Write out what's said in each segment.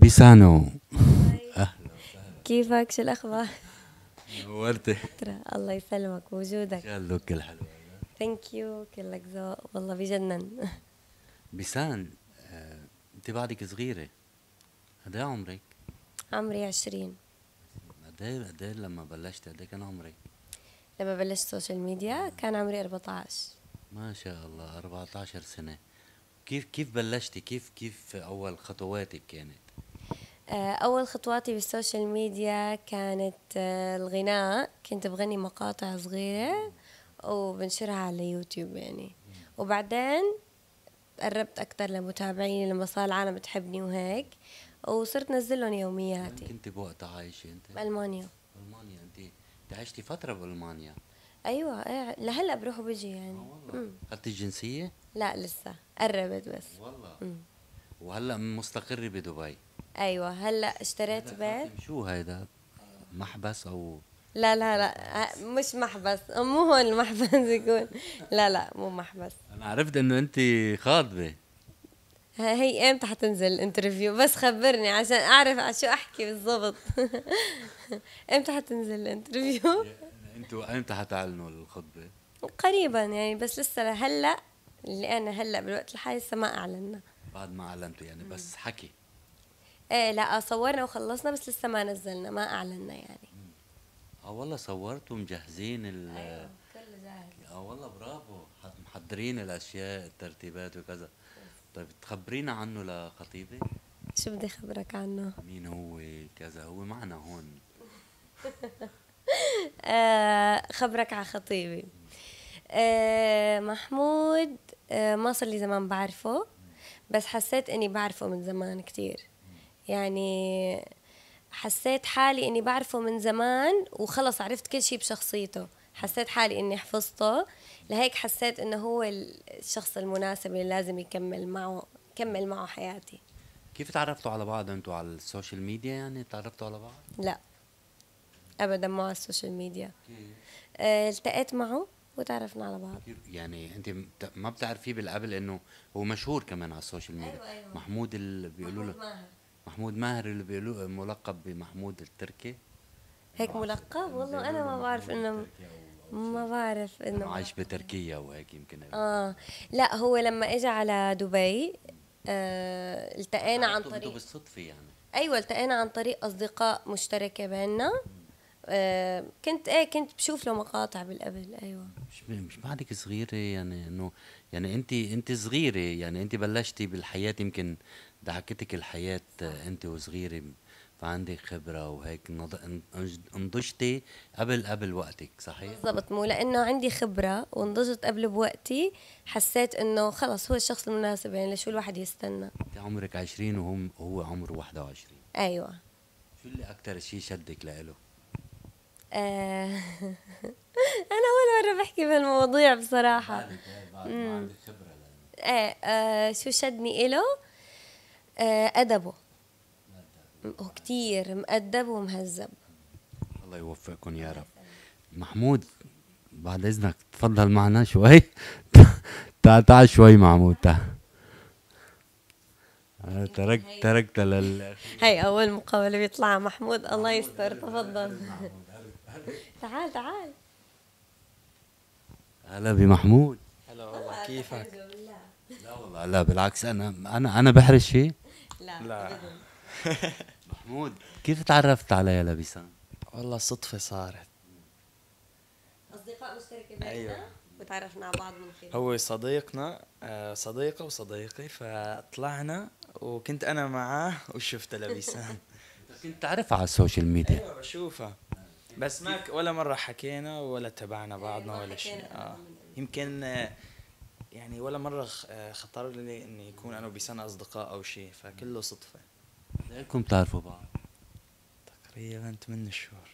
بيسانو اهلا كيفك شو الاخبار؟ نورتي الله يسلمك وجودك شلوك الحلو ثانك يو كلك ذوق والله بجنن بيسان انت آه، بعدك صغيره قد ايه عمرك؟ عمري 20 قد ايه قد ايه لما بلشت قد إيه كان عمرك؟ لما بلشت سوشيال آه. ميديا كان عمري 14 ما شاء الله 14 سنه كيف كيف بلشتي؟ كيف كيف اول خطواتك كانت؟ آه، أول خطواتي بالسوشيال ميديا كانت آه، الغناء كنت بغني مقاطع صغيرة وبنشرها على يوتيوب يعني وبعدين قربت أكتر لمتابعيني لما صار العالم تحبني وهيك وصرت نزلهم يومياتي كنت بوقتها عايشة أنت؟ بألمانيا بألمانيا أنت عشتي فترة بألمانيا أيوة إيه لهلا بروح وبجي يعني آه، والله أخذتي الجنسية؟ لا لسه قربت بس والله وهلا مستقرة بدبي ايوه هلا اشتريت بيت شو هيدا محبس او لا لا لا أه، مش محبس مو هون المحبس يكون لا لا مو محبس انا عرفت انه انت خاطبه هي امتى حتنزل الانترفيو بس خبرني عشان اعرف على شو احكي بالضبط امتى حتنزل الانترفيو يعني انتوا امتى حتعلنوا الخطبه قريبا يعني بس لسه هلا اللي انا هلا بالوقت الحالي لسه ما اعلنا بعد ما اعلنتوا يعني بس حكي ايه لا صورنا وخلصنا بس لسه ما نزلنا ما اعلنا يعني اه والله صورتوا مجهزين ال ايوه كله جاهز اه والله برافو محضرين الاشياء الترتيبات وكذا طيب تخبرينا عنه لخطيبي شو بدي خبرك عنه مين هو كذا هو معنا هون آه، خبرك على خطيبي آه، محمود آه، ما صار لي زمان بعرفه بس حسيت اني بعرفه من زمان كتير يعني حسيت حالي اني بعرفه من زمان وخلص عرفت كل شيء بشخصيته حسيت حالي اني حفظته لهيك حسيت انه هو الشخص المناسب اللي لازم يكمل معه كمل معه حياتي كيف تعرفتوا على بعض انتوا على السوشيال ميديا يعني تعرفتوا على بعض لا ابدا مو على السوشيال ميديا آه، التقيت معه وتعرفنا على بعض يعني انت ما بتعرفيه بالقبل انه هو مشهور كمان على السوشيال ميديا أيوة أيوة. محمود اللي بيقولوا له محمود ماهر اللي ملقب بمحمود التركي هيك ملقب والله انا ما بعرف انه ما بعرف انه عايش بتركيا وهيك يمكن اه لا هو لما اجى على دبي آه التقينا عن طريق بالصدفه يعني ايوه التقينا عن طريق اصدقاء مشتركه بيننا آه، كنت ايه كنت بشوف له مقاطع بالقبل ايوه مش مش بعدك صغيره يعني انه يعني انت انت صغيره يعني انت بلشتي بالحياه يمكن ضحكتك الحياة أنت وصغيرة فعندك خبرة وهيك انضجتي قبل قبل وقتك صحيح؟ بالضبط مو لأنه عندي خبرة وانضجت قبل بوقتي حسيت إنه خلص هو الشخص المناسب يعني لشو الواحد يستنى أنت عمرك 20 وهم هو عمره 21 أيوة شو اللي أكثر شيء شدك لإله؟ آه، أنا أول مرة بحكي بهالمواضيع بصراحة بعدك بعد ما عندك خبرة ايه آه شو شدني إله؟ آه، أدبه هو كتير مأدب ومهذب الله يوفقكم يا رب محمود بعد إذنك تفضل معنا شوي تعال تعال شوي محمود تعال آه، تركت تركت لل هي أول مقابلة بيطلع محمود الله يستر تفضل تعال تعال هلا بمحمود هلا والله كيفك لا والله لا بالعكس انا انا انا بحرش فيه لا لا محمود كيف تعرفت على يا لبيسان؟ والله صدفة صارت أصدقاء مشتركة بيننا أيوة. وتعرفنا على بعض من خلال هو صديقنا آه، صديقة وصديقي فطلعنا وكنت أنا معاه وشفته لبيسان كنت تعرفها على السوشيال ميديا أيوة بشوفها بس ما ولا مرة حكينا ولا تبعنا بعضنا أيوة، ولا شيء آه. يمكن آه، يعني ولا مرة آه، خطر لي إني يكون أنا وبيسان أصدقاء أو شيء فكله صدفة لكم بتعرفوا بعض تقريبا 8 شهور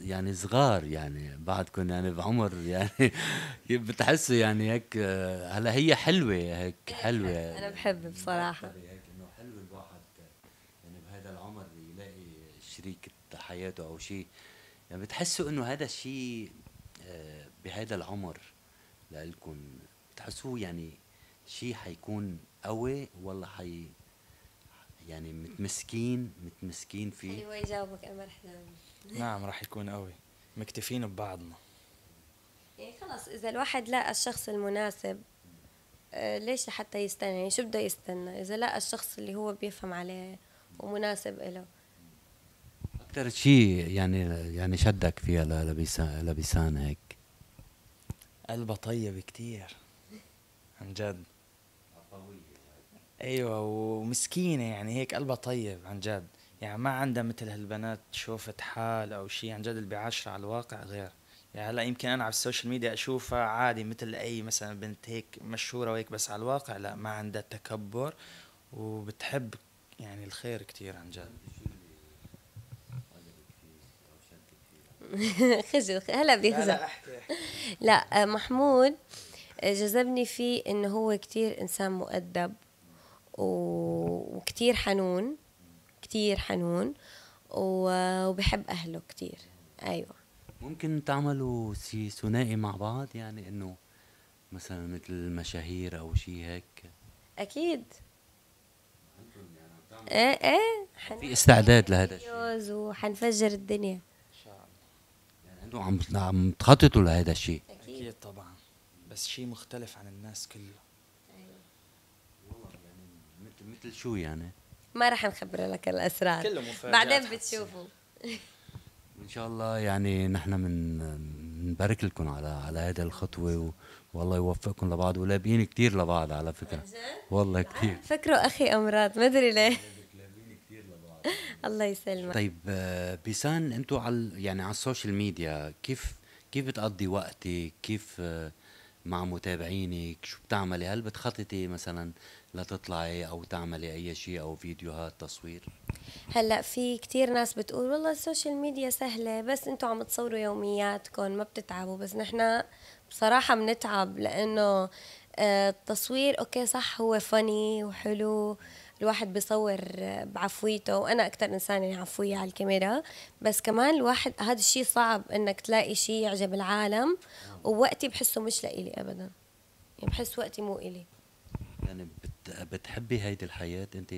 يعني صغار يعني بعدكم يعني بعمر يعني بتحسوا يعني هيك آه، هلا هي حلوه هيك حلوه انا بحب بصراحه يعني هيك انه حلو الواحد يعني بهذا العمر يلاقي شريك حياته او شيء يعني بتحسوا انه هذا الشيء آه، بهذا العمر لإلكم بتحسوه يعني شيء حيكون قوي ولا حي يعني متمسكين متمسكين فيه ايوه يجاوبك امر حزام نعم راح يكون قوي مكتفين ببعضنا يعني إيه، خلص اذا الواحد لقى الشخص المناسب آه، ليش حتى يستنى يعني شو بده يستنى اذا لقى الشخص اللي هو بيفهم عليه ومناسب له اكثر شيء يعني يعني شدك فيها لبيسان هيك قلبها طيب كتير عن جد ايوه ومسكينه يعني هيك قلبها طيب عن جد يعني ما عندها مثل هالبنات شوفة حال او شيء عن جد اللي بيعاشرها على الواقع غير يعني هلا يمكن انا على السوشيال ميديا اشوفها عادي مثل اي مثلا بنت هيك مشهوره وهيك بس على الواقع لا ما عندها تكبر وبتحب يعني الخير كتير عن جد خجل هلا بيخجل لا, لا, لا آه، محمود آه، جذبني فيه انه هو كتير انسان مؤدب وكتير حنون كتير حنون وبحب اهله كتير ايوه ممكن تعملوا شي ثنائي مع بعض يعني انه مثلا مثل مشاهير او شيء هيك اكيد يعني ايه ايه في استعداد لهذا الشيء وحنفجر الدنيا انتوا عم عم تخططوا لهذا الشيء اكيد طبعا بس شيء مختلف عن الناس كله أيوه. والله يعني مثل مثل شو يعني؟ ما راح نخبر لك الاسرار كله مفاجأة بعدين بتشوفوا ان شاء الله يعني نحن من نبارك لكم على على هذه الخطوه و... والله يوفقكم لبعض ولابقين كثير لبعض على فكره والله كثير فكروا اخي امراض ما ادري ليه الله يسلمك طيب بيسان انتوا على يعني على السوشيال ميديا كيف كيف بتقضي وقتك كيف مع متابعينك شو بتعملي هل بتخططي مثلا لتطلعي او تعملي اي شيء او فيديوهات تصوير هلا في كتير ناس بتقول والله السوشيال ميديا سهله بس انتوا عم تصوروا يومياتكم ما بتتعبوا بس نحن بصراحه بنتعب لانه آه، التصوير اوكي صح هو فني وحلو الواحد بيصور بعفويته وانا اكثر انسانه يعني عفويه على الكاميرا بس كمان الواحد هذا الشيء صعب انك تلاقي شيء يعجب العالم ووقتي بحسه مش لإلي ابدا يعني بحس وقتي مو إلي يعني بت... بتحبي هيدي الحياه انت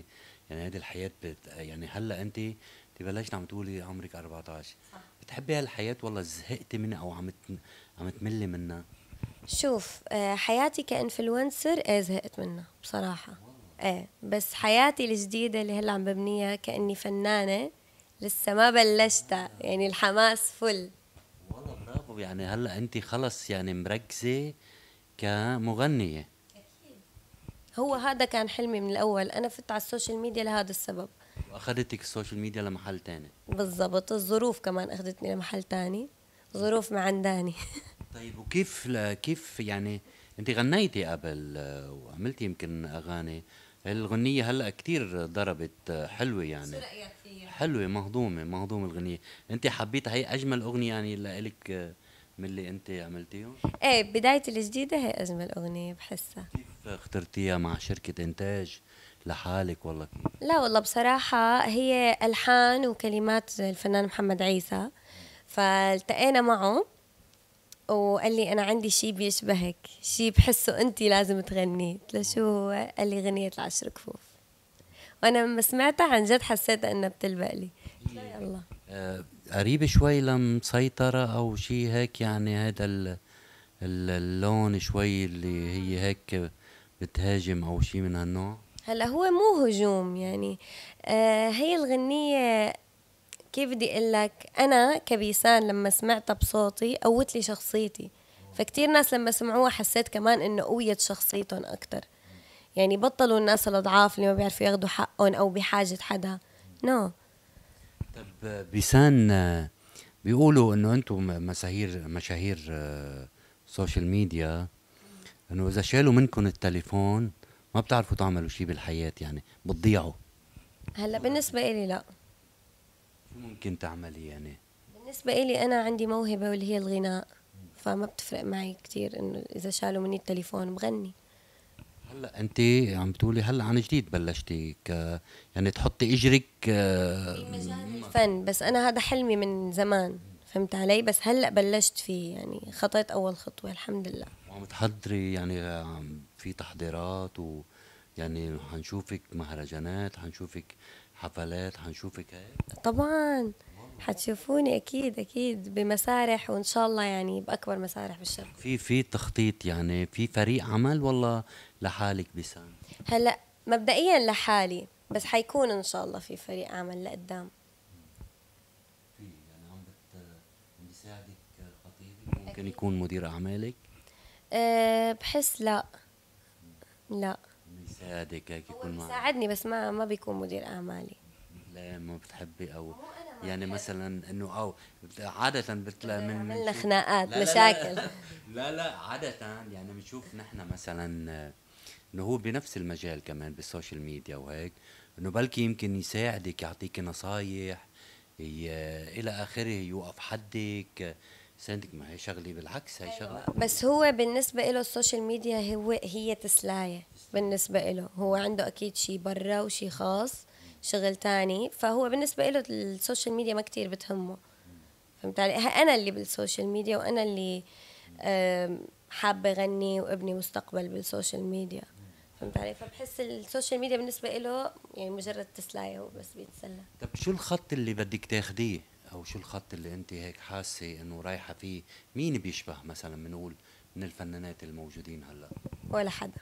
يعني هيدي الحياه بت... يعني هلا انت انت بلشت عم تقولي عمرك 14 صح. بتحبي هالحياه والله زهقتي منها او عم عم تملي منها شوف آه، حياتي كانفلونسر آه، زهقت منها بصراحه ايه بس حياتي الجديدة اللي هلا عم ببنيها كأني فنانة لسه ما بلشتها يعني الحماس فل والله برافو يعني هلا انت خلص يعني مركزة كمغنية أكيد هو هذا كان حلمي من الأول أنا فت على السوشيال ميديا لهذا السبب واخذتك السوشيال ميديا لمحل تاني بالضبط الظروف كمان اخذتني لمحل تاني ظروف معنداني طيب وكيف كيف يعني انت غنيتي قبل وعملتي يمكن اغاني الغنية هلا كثير ضربت آه، حلوة يعني حلوة مهضومة مهضومة الغنية انت حبيتها هي اجمل اغنية يعني لإلك آه، من اللي انت عملتيهم؟ ايه بداية الجديدة هي اجمل اغنية بحسها كيف اخترتيها مع شركة انتاج؟ لحالك والله كيف؟ لا والله بصراحة هي الحان وكلمات الفنان محمد عيسى فالتقينا معه وقال لي انا عندي شيء بيشبهك شيء بحسه انت لازم تغنيه قلت له شو هو قال لي غنيه العشر كفوف وانا لما سمعتها عن جد حسيت انها بتلبق لي يلا آه قريبه شوي لمسيطره او شيء هيك يعني هذا اللون شوي اللي هي هيك بتهاجم او شيء من هالنوع هلا هو مو هجوم يعني آه هي الغنيه كيف بدي اقول لك انا كبيسان لما سمعتها بصوتي قوت لي شخصيتي فكتير ناس لما سمعوها حسيت كمان انه قويت شخصيتهم اكثر يعني بطلوا الناس الاضعاف اللي ما بيعرفوا ياخذوا حقهم او بحاجه حدا نو no. طب بيسان بيقولوا انه انتم مشاهير مشاهير سوشيال ميديا انه اذا شالوا منكم التليفون ما بتعرفوا تعملوا شيء بالحياه يعني بتضيعوا هلا بالنسبه إلي لا شو ممكن تعملي يعني؟ بالنسبة إلي أنا عندي موهبة واللي هي الغناء فما بتفرق معي كثير إنه إذا شالوا مني التليفون بغني هلا انت عم بتقولي هلا عن جديد بلشتي ك يعني تحطي اجرك آه، الفن بس انا هذا حلمي من زمان فهمت علي بس هلا بلشت فيه يعني خطيت اول خطوه الحمد لله وعم تحضري يعني في تحضيرات و يعني حنشوفك مهرجانات حنشوفك حفلات حنشوفك هيك طبعا حتشوفوني اكيد اكيد بمسارح وان شاء الله يعني باكبر مسارح بالشرق في في تخطيط يعني في فريق عمل ولا لحالك بسام هلا مبدئيا لحالي بس حيكون ان شاء الله في فريق عمل لقدام في يعني عم بت عم خطيبك ممكن يكون مدير اعمالك أه بحس لا لا يساعدك هيك يكون معك ساعدني بس ما ما بيكون مدير اعمالي لا ما بتحبي او يعني مثلا انه او عاده بتلاقي من عملنا خناقات مشاكل لا لا, لا عاده يعني بنشوف نحن مثلا انه هو بنفس المجال كمان بالسوشيال ميديا وهيك انه بلكي يمكن يساعدك يعطيك نصايح الى اخره يوقف حدك سندك ما هي شغلي بالعكس هي أيوة. شغله بس هو بالنسبه له السوشيال ميديا هو هي تسلايه بالنسبه له هو عنده اكيد شيء برا وشيء خاص شغل تاني فهو بالنسبه له السوشيال ميديا ما كتير بتهمه فهمت علي انا اللي بالسوشيال ميديا وانا اللي حابه اغني وابني مستقبل بالسوشيال ميديا فهمت علي؟ فبحس السوشيال ميديا بالنسبه له يعني مجرد تسلايه هو بس بيتسلى. طب شو الخط اللي بدك تاخديه؟ او شو الخط اللي انت هيك حاسه انه رايحه فيه مين بيشبه مثلا بنقول من الفنانات الموجودين هلا ولا حدا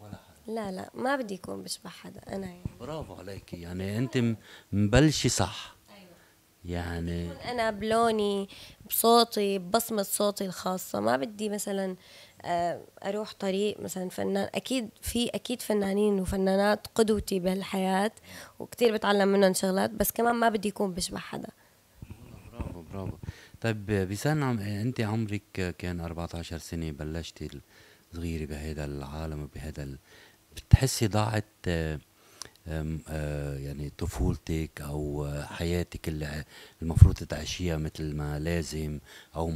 ولا حدا لا لا ما بدي يكون بشبه حدا انا يعني برافو عليكي يعني انت مبلشه صح أيوة. يعني انا بلوني بصوتي ببصمه صوتي الخاصه ما بدي مثلا آه، اروح طريق مثلا فنان اكيد في اكيد فنانين وفنانات قدوتي بهالحياه وكثير بتعلم منهم شغلات بس كمان ما بدي يكون بشبه حدا برافو برافو طيب بيسان عم انت عمرك كان 14 سنه بلشتي صغيره بهذا العالم وبهذا ال... بتحسي ضاعت آه، آه، يعني طفولتك او آه، حياتك اللي المفروض تعيشيها مثل ما لازم او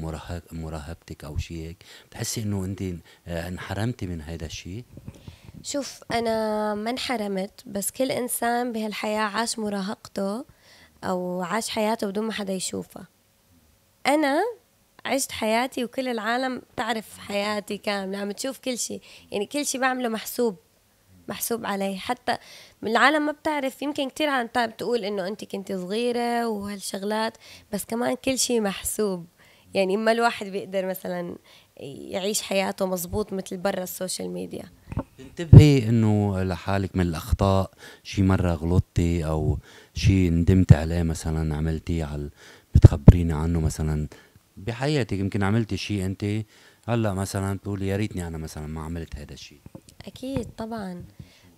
مراهقتك او شيء هيك بتحسي انه انت آه، انحرمتي من هذا الشيء شوف انا ما انحرمت بس كل انسان بهالحياه عاش مراهقته او عاش حياته بدون ما حدا يشوفها انا عشت حياتي وكل العالم تعرف حياتي كاملة عم تشوف كل شيء يعني كل شيء بعمله محسوب محسوب عليه حتى العالم ما بتعرف يمكن كتير عن بتقول انه انت كنت صغيره وهالشغلات بس كمان كل شيء محسوب يعني ما الواحد بيقدر مثلا يعيش حياته مزبوط مثل برا السوشيال ميديا تنتبهي انه لحالك من الاخطاء شي مره غلطتي او شي ندمت عليه مثلا عملتي على بتخبريني عنه مثلا بحياتك يمكن عملتي شي انت هلا مثلا بتقولي يا ريتني انا مثلا ما عملت هذا الشيء اكيد طبعا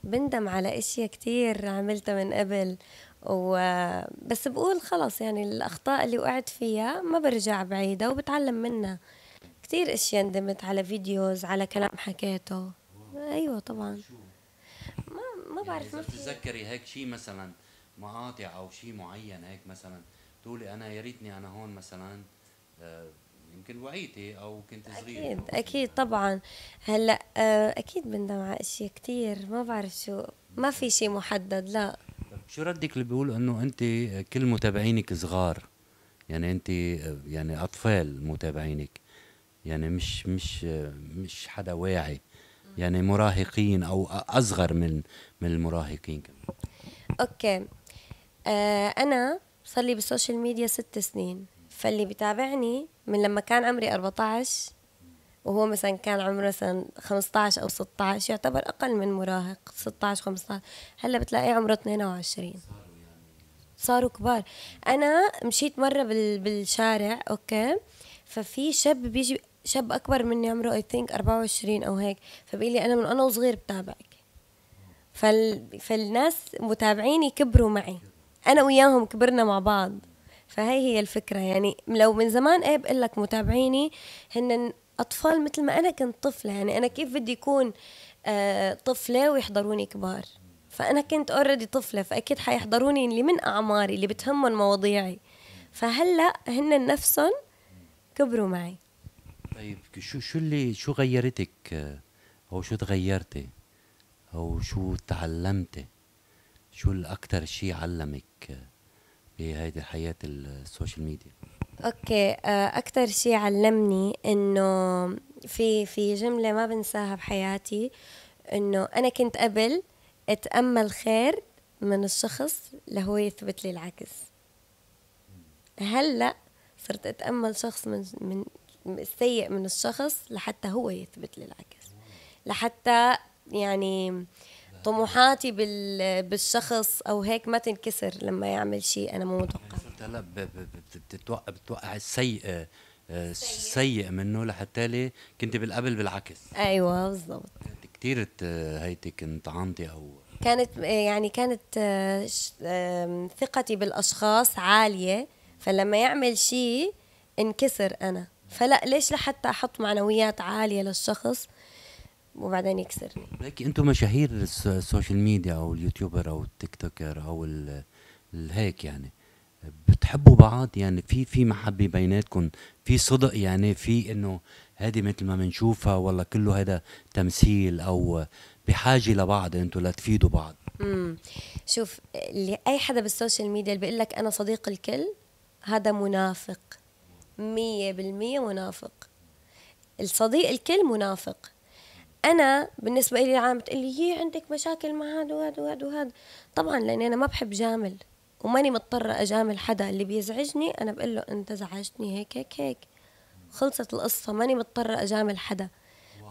بندم على اشياء كتير عملتها من قبل و بس بقول خلص يعني الاخطاء اللي وقعت فيها ما برجع بعيدها وبتعلم منها كتير اشياء ندمت على فيديوز على كلام حكيته ايوه طبعا ما ما يعني بعرف يعني ما تتذكري هيك شيء مثلا مقاطع او شيء معين هيك مثلا تقولي انا يا ريتني انا هون مثلا آه، يمكن وعيتي او كنت صغيره اكيد اكيد طبعا هلا آه، اكيد بندم على اشياء كثير ما بعرف شو ما في شيء محدد لا شو ردك اللي بيقول انه انت كل متابعينك صغار يعني انت آه، يعني اطفال متابعينك يعني مش مش آه، مش حدا واعي يعني مراهقين او اصغر من من المراهقين كمان اوكي آه انا صار لي بالسوشيال ميديا ست سنين فاللي بتابعني من لما كان عمري 14 وهو مثلا كان عمره مثلا 15 او 16 يعتبر اقل من مراهق 16 15 هلا بتلاقيه عمره 22 صاروا كبار انا مشيت مره بالشارع اوكي ففي شاب بيجي شاب اكبر مني عمره اي ثينك 24 او هيك فبيقول لي انا من انا وصغير بتابعك فال... فالناس متابعيني كبروا معي انا وياهم كبرنا مع بعض فهي هي الفكرة يعني لو من زمان ايه بقول لك متابعيني هن أطفال مثل ما أنا كنت طفلة يعني أنا كيف بدي يكون آه، طفلة ويحضروني كبار فأنا كنت اوريدي طفلة فأكيد حيحضروني اللي من أعماري اللي بتهمهم مواضيعي فهلأ هن نفسهم كبروا معي طيب شو شو اللي شو غيرتك آه، أو شو تغيرتي أو شو تعلمتي شو الاكثر شي علمك بهيدي الحياة حياة السوشيال ميديا اوكي آه، اكثر شيء علمني انه في في جمله ما بنساها بحياتي انه انا كنت قبل اتامل خير من الشخص لهو يثبت لي العكس هلا صرت اتامل شخص من من سيء من الشخص لحتى هو يثبت لي العكس لحتى يعني طموحاتي بال... بالشخص او هيك ما تنكسر لما يعمل شيء انا مو متوقع هلا يعني بتتوقع بتوقع السيء السيء آه، منه لحتى كنت بالقبل بالعكس ايوه بالضبط كثير هيدي كنت عندي او كانت آه، يعني كانت آه، ثقتي بالاشخاص عاليه فلما يعمل شيء انكسر انا فلا ليش لحتى احط معنويات عاليه للشخص وبعدين يكسرني لكن انتم مشاهير السوشيال ميديا او اليوتيوبر او التيك توكر او الهيك يعني بتحبوا بعض يعني في في محبه بيناتكم في صدق يعني في انه هذه مثل ما بنشوفها ولا كله هذا تمثيل او بحاجه لبعض انتم لتفيدوا بعض امم شوف اللي اي حدا بالسوشيال ميديا اللي بيقول لك انا صديق الكل هذا منافق مية بالمية منافق الصديق الكل منافق انا بالنسبه لي العالم لي هي عندك مشاكل مع هذا وهذا وهذا وهذا طبعا لاني انا ما بحب جامل وماني مضطره اجامل حدا اللي بيزعجني انا بقول له انت زعجتني هيك هيك هيك خلصت القصه ماني مضطره اجامل حدا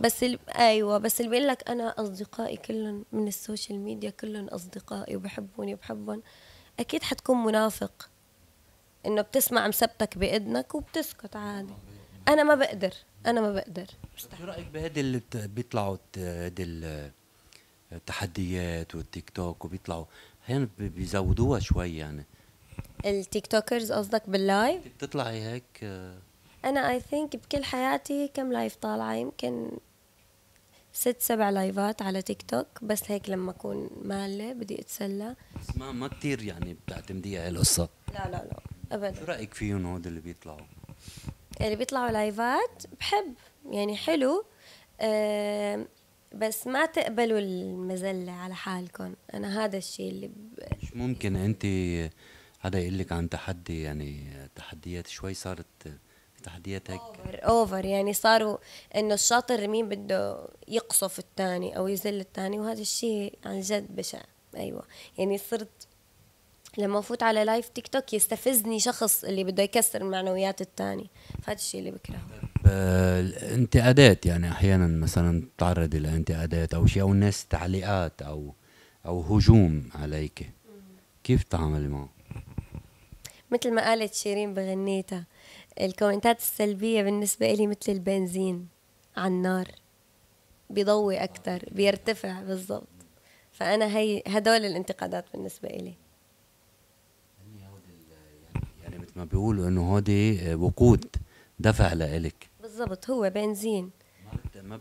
بس ال... ايوه بس اللي بيقول لك انا اصدقائي كلهم من السوشيال ميديا كلهم اصدقائي وبحبوني وبحبهم اكيد حتكون منافق انه بتسمع مسبتك باذنك وبتسكت عادي انا ما بقدر انا ما بقدر شو رايك بهدي اللي بيطلعوا هدي التحديات والتيك توك وبيطلعوا احيانا بيزودوها شوي يعني التيك توكرز قصدك باللايف بتطلعي هيك آه. انا اي ثينك بكل حياتي كم لايف طالعه يمكن ست سبع لايفات على تيك توك بس هيك لما اكون ماله بدي اتسلى بس ما ما كثير يعني بتعتمديها هالقصه لا لا لا ابدا شو رايك فيهم هود اللي بيطلعوا اللي بيطلعوا لايفات بحب يعني حلو بس ما تقبلوا المذلة على حالكم أنا هذا الشيء اللي ب... ممكن أنت حدا يقول لك عن تحدي يعني تحديات شوي صارت تحديات هيك اوفر اوفر يعني صاروا انه الشاطر مين بده يقصف الثاني او يذل الثاني وهذا الشيء عن جد بشع ايوه يعني صرت لما افوت على لايف تيك توك يستفزني شخص اللي بده يكسر المعنويات الثاني فهذا الشيء اللي بكرهه آه، الانتقادات يعني احيانا مثلا تتعرضي لانتقادات او شيء او الناس تعليقات او او هجوم عليك كيف تتعاملي معه مثل ما قالت شيرين بغنيتها الكومنتات السلبية بالنسبة إلي مثل البنزين على النار بيضوي أكتر بيرتفع بالضبط فأنا هي هدول الانتقادات بالنسبة إلي ما بيقولوا انه هودي آه، وقود دفع لإلك بالضبط هو بنزين ما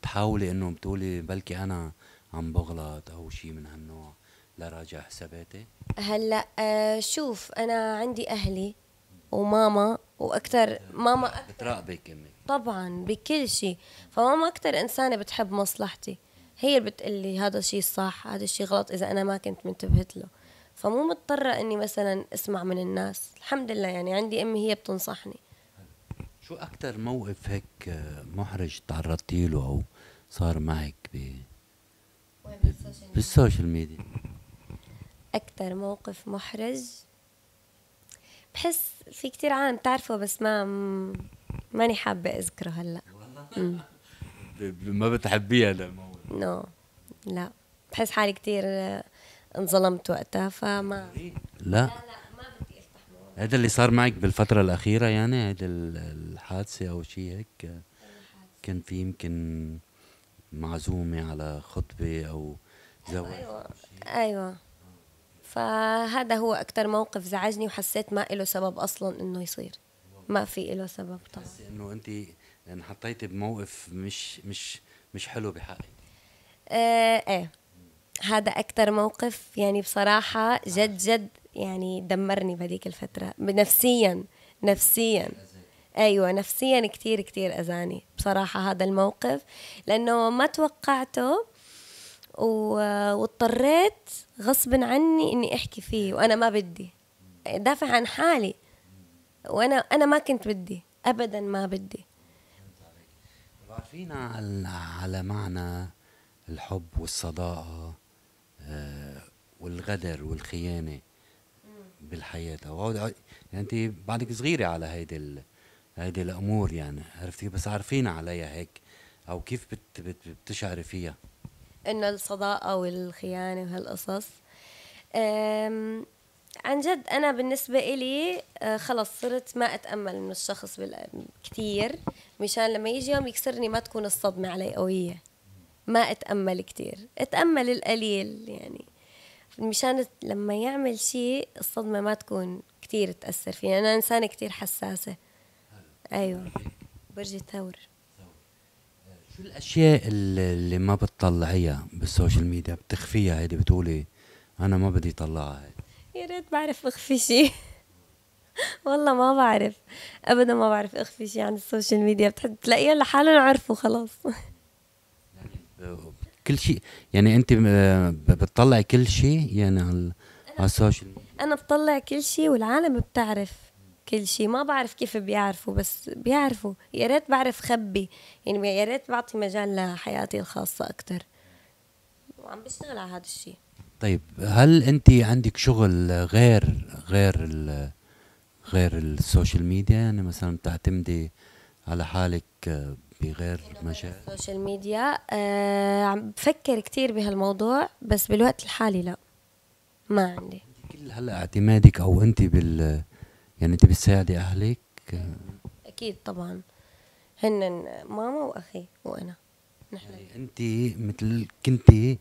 بتحاولي انه بتقولي بلكي انا عم بغلط او شيء من هالنوع لراجع حساباتي هلا آه شوف انا عندي اهلي وماما واكثر إيه، ماما أكتر بتراقبك امك طبعا بكل شيء فماما اكثر انسانه بتحب مصلحتي هي اللي بتقلي هذا الشيء صح هذا الشيء غلط اذا انا ما كنت منتبهت له فمو مضطرة إني مثلا أسمع من الناس الحمد لله يعني عندي أمي هي بتنصحني شو أكتر موقف هيك آه، محرج تعرضتي له أو صار معك ب... بالسوشيال ميديا أكتر موقف محرج بحس في كتير عالم تعرفه بس ما ماني حابة أذكره هلأ والله ما بتحبيها للموضوع نو no. لا بحس حالي كتير آه، انظلمت وقتها فما لا هذا اللي صار معك بالفترة الأخيرة يعني هذا الحادثة أو شيء هيك كان في يمكن معزومة على خطبة أو زواج أيوة أيوة فهذا هو أكثر موقف زعجني وحسيت ما له سبب أصلا إنه يصير ما في له سبب طبعا بس إنه أنت انحطيتي يعني بموقف مش مش مش حلو بحقك آه، ايه هذا أكثر موقف يعني بصراحة جد جد يعني دمرني بهذيك الفترة نفسيا نفسيا أيوة نفسيا كتير كتير أذاني بصراحة هذا الموقف لأنه ما توقعته واضطريت غصب عني إني أحكي فيه وأنا ما بدي دافع عن حالي وأنا أنا ما كنت بدي أبدا ما بدي عارفين على معنى الحب والصداقة والغدر والخيانه بالحياه وعود يعني انت بعدك صغيره على هيدي هيدي الامور يعني عرفتي بس عارفين عليها هيك او كيف بت بت بتشعري فيها انه الصداقه والخيانه وهالقصص عن جد انا بالنسبه إلي آه، خلص صرت ما اتامل من الشخص كثير مشان لما يجي يوم يكسرني ما تكون الصدمه علي قويه ما اتامل كتير اتامل القليل يعني مشان لما يعمل شيء الصدمة ما تكون كتير تأثر فيني أنا إنسانة كتير حساسة أيوة برج الثور شو الأشياء اللي ما بتطلعيها بالسوشيال ميديا بتخفيها هيدي بتقولي أنا ما بدي أطلعها هيدي يا ريت بعرف أخفي شيء والله ما بعرف أبدا ما بعرف أخفي شيء عن السوشيال ميديا بتحب تلاقيها لحالهم عرفوا خلاص كل شيء يعني انت آه، بتطلعي كل شيء يعني على السوشيال ميديا انا بطلع كل شيء والعالم بتعرف كل شيء ما بعرف كيف بيعرفوا بس بيعرفوا يا ريت بعرف خبي يعني يا ريت بعطي مجال لحياتي الخاصه اكثر وعم بشتغل على هذا الشيء طيب هل انت عندك شغل غير غير الـ غير السوشيال ميديا يعني مثلا بتعتمدي على حالك آه، بغير مجال السوشيال ميديا آه عم بفكر كثير بهالموضوع بس بالوقت الحالي لا ما عندي كل هلا اعتمادك او انت بال يعني انت بتساعدي اهلك اكيد طبعا هن ماما واخي وانا نحن يعني انت مثل كنتي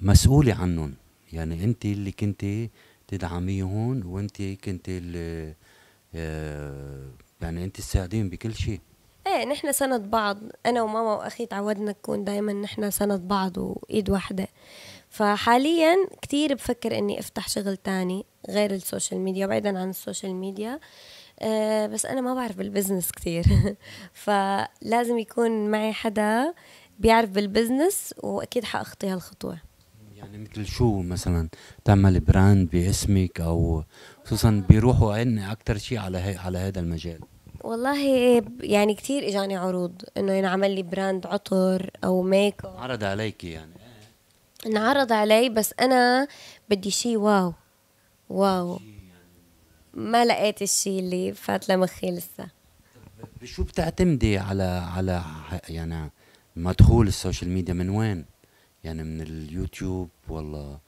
مسؤوله عنهم يعني انت اللي كنتي تدعميهم وانت كنت اللي آه، يعني انت تساعديهم بكل شيء ايه نحن سند بعض انا وماما واخي تعودنا نكون دائما نحن سند بعض وايد واحده فحاليا كتير بفكر اني افتح شغل تاني غير السوشيال ميديا بعيدا عن السوشيال ميديا أه بس انا ما بعرف بالبزنس كتير فلازم يكون معي حدا بيعرف بالبزنس واكيد حاخطي هالخطوه يعني مثل شو مثلا تعمل براند باسمك او خصوصا بيروحوا عني اكثر شيء على هي على هذا المجال والله يعني كثير اجاني عروض انه ينعمل لي براند عطر او ميك اب عرض عليك يعني انعرض علي بس انا بدي شيء واو واو يعني. ما لقيت الشيء اللي فات لمخي لسه بشو بتعتمدي على على يعني مدخول السوشيال ميديا من وين؟ يعني من اليوتيوب ولا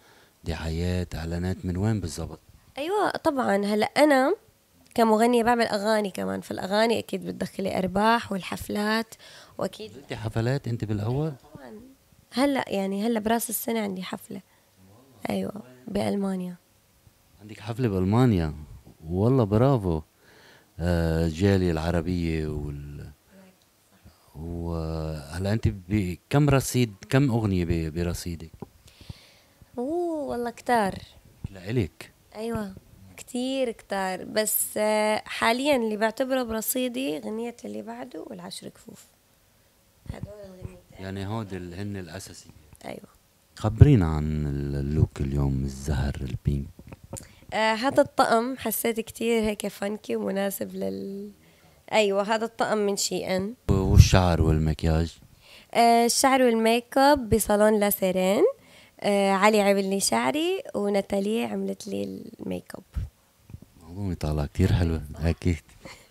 دعايات اعلانات من وين بالضبط؟ ايوه طبعا هلا انا كمغنيه بعمل اغاني كمان فالاغاني اكيد بتدخلي ارباح والحفلات واكيد انت حفلات انت بالاول طبعا هلا يعني هلا براس السنه عندي حفله ايوه بالمانيا عندك حفله بالمانيا والله برافو الجاليه آه، العربيه وال وهلا انت بكم رصيد كم اغنيه برصيدك؟ اوه والله كتار لإلك ايوه كتير كتار بس آه، حاليا اللي بعتبره برصيدي غنية اللي بعده والعشر كفوف هدول الغنيتين يعني هود هن الأساسية أيوه خبرينا عن اللوك اليوم الزهر البينك آه هذا الطقم حسيت كتير هيك فانكي ومناسب لل ايوه هذا الطقم من شي ان والشعر والمكياج آه الشعر والميك اب بصالون لاسيرين آه علي عملني شعري وناتالي عملت لي الميك اب موضوع طالعه كثير حلوه اكيد